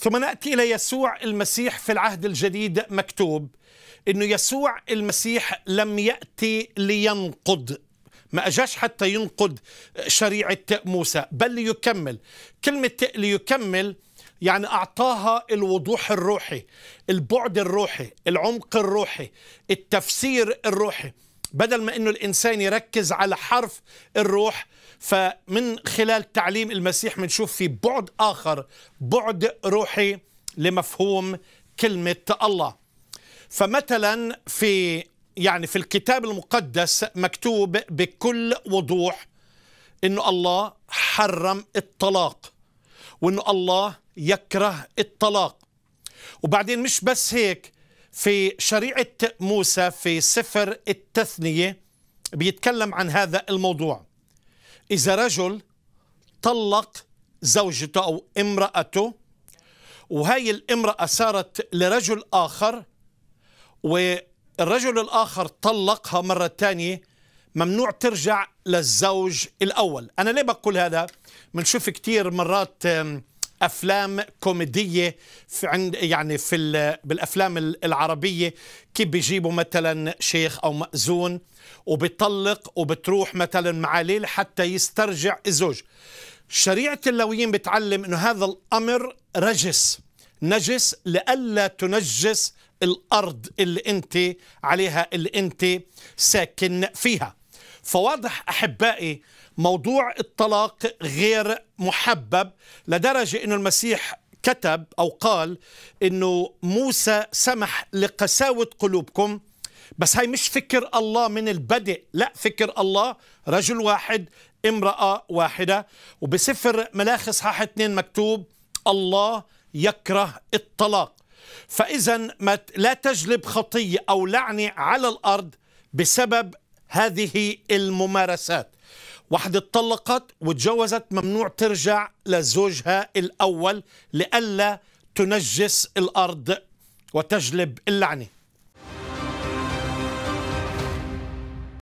ثم ناتي الى يسوع المسيح في العهد الجديد مكتوب انه يسوع المسيح لم ياتي لينقض ما اجاش حتى ينقض شريعه موسى بل ليكمل كلمه ليكمل يعني اعطاها الوضوح الروحي البعد الروحي العمق الروحي التفسير الروحي بدل ما انه الانسان يركز على حرف الروح فمن خلال تعليم المسيح بنشوف في بعد آخر بعد روحي لمفهوم كلمة الله فمثلا في يعني في الكتاب المقدس مكتوب بكل وضوح انه الله حرم الطلاق وانه الله يكره الطلاق وبعدين مش بس هيك في شريعه موسى في سفر التثنيه بيتكلم عن هذا الموضوع إذا رجل طلق زوجته أو امرأته وهي الامرأة صارت لرجل آخر والرجل الآخر طلقها مرة تانية ممنوع ترجع للزوج الأول أنا ليه بقول هذا؟ بنشوف كتير مرات افلام كوميديه في عند يعني في بالافلام العربيه كيف بيجيبوا مثلا شيخ او مأذون وبيطلق وبتروح مثلا مع ليل حتى يسترجع الزوج شريعه اللويين بتعلم انه هذا الامر رجس نجس لئلا تنجس الارض اللي انت عليها اللي انت ساكن فيها فواضح أحبائي موضوع الطلاق غير محبب لدرجة أن المسيح كتب أو قال أنه موسى سمح لقساوة قلوبكم بس هاي مش فكر الله من البدء لا فكر الله رجل واحد امرأة واحدة وبسفر ملاخص صحاح 2 مكتوب الله يكره الطلاق فإذا لا تجلب خطية أو لعنة على الأرض بسبب هذه الممارسات واحدة اتطلقت وتجوزت ممنوع ترجع لزوجها الأول لئلا تنجس الأرض وتجلب اللعنة